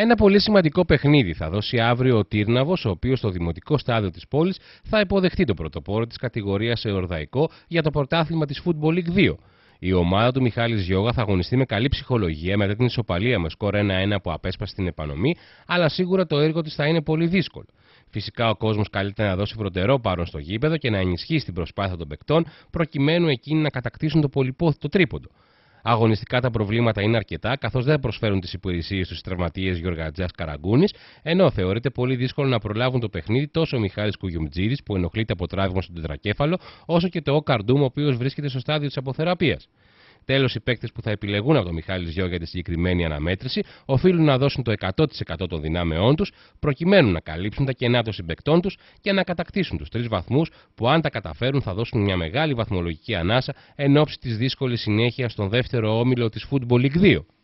Ένα πολύ σημαντικό παιχνίδι θα δώσει αύριο ο Τύρναβος, ο οποίος στο δημοτικό στάδιο της πόλης θα υποδεχτεί το πρωτοπόρο της κατηγορίας Εορδαϊκό για το πρωτάθλημα της Football League 2. Η ομάδα του Μιχάλης Γιώγα θα αγωνιστεί με καλή ψυχολογία μετά την ισοπαλία με σκορ 1-1 που απέσπασε την επανομή, αλλά σίγουρα το έργο της θα είναι πολύ δύσκολο. Φυσικά ο κόσμος καλείται να δώσει φροντερό παρόν στο γήπεδο και να ενισχύσει την προσπάθεια των παικτών, προκειμένου εκείνοι να κατακτήσουν το πολυπόθητο τρίποντο. Αγωνιστικά τα προβλήματα είναι αρκετά, καθώς δεν προσφέρουν τις υπηρεσίες τους τραυματίε Γιωργατζά Καραγκούνης, ενώ θεωρείται πολύ δύσκολο να προλάβουν το παιχνίδι τόσο ο Μιχάλης Κουγιουμτζήρη που ενοχλείται από τράβημα στον τετρακέφαλο, όσο και το Ο Καρντούμ, ο οποίος βρίσκεται στο στάδιο της αποθεραπείας τέλος, οι παίκτες που θα επιλεγούν από τον Μιχάλη Ζιό για τη συγκεκριμένη αναμέτρηση οφείλουν να δώσουν το 100% των δυνάμεών τους, προκειμένου να καλύψουν τα κενά των συμπεκτών τους και να κατακτήσουν τους τρεις βαθμούς που, αν τα καταφέρουν, θα δώσουν μια μεγάλη βαθμολογική ανάσα εν ώψη της δύσκολης συνέχειας στον δεύτερο όμιλο της Football League 2.